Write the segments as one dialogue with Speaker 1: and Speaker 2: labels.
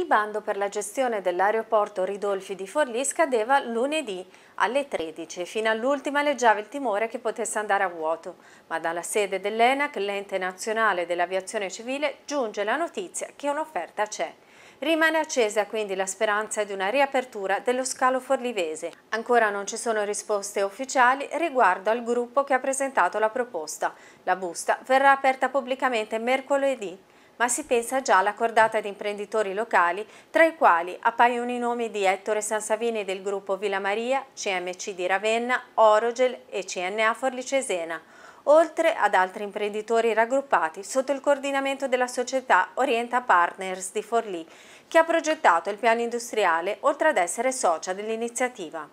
Speaker 1: Il bando per la gestione dell'aeroporto Ridolfi di Forlì scadeva lunedì alle 13 e fino all'ultima leggiava il timore che potesse andare a vuoto, ma dalla sede dell'ENAC, l'ente nazionale dell'aviazione civile, giunge la notizia che un'offerta c'è. Rimane accesa quindi la speranza di una riapertura dello scalo forlivese. Ancora non ci sono risposte ufficiali riguardo al gruppo che ha presentato la proposta. La busta verrà aperta pubblicamente mercoledì ma si pensa già alla cordata di imprenditori locali, tra i quali appaiono i nomi di Ettore Sansavini del gruppo Villa Maria, CMC di Ravenna, Orogel e CNA Cesena, oltre ad altri imprenditori raggruppati sotto il coordinamento della società Orienta Partners di Forlì, che ha progettato il piano industriale oltre ad essere socia dell'iniziativa.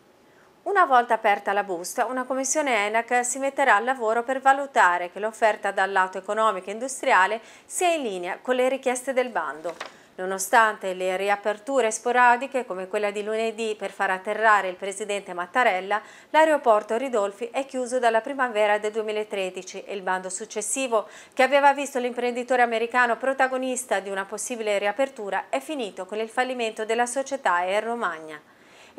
Speaker 1: Una volta aperta la busta, una commissione ENAC si metterà al lavoro per valutare che l'offerta dal lato economico e industriale sia in linea con le richieste del bando. Nonostante le riaperture sporadiche come quella di lunedì per far atterrare il presidente Mattarella, l'aeroporto Ridolfi è chiuso dalla primavera del 2013 e il bando successivo, che aveva visto l'imprenditore americano protagonista di una possibile riapertura, è finito con il fallimento della società Air Romagna.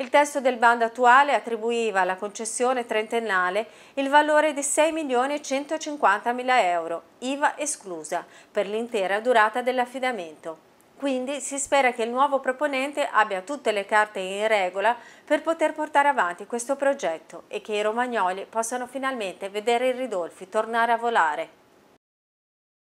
Speaker 1: Il testo del bando attuale attribuiva alla concessione trentennale il valore di 6.150.000 euro, IVA esclusa, per l'intera durata dell'affidamento. Quindi si spera che il nuovo proponente abbia tutte le carte in regola per poter portare avanti questo progetto e che i romagnoli possano finalmente vedere il Ridolfi tornare a volare.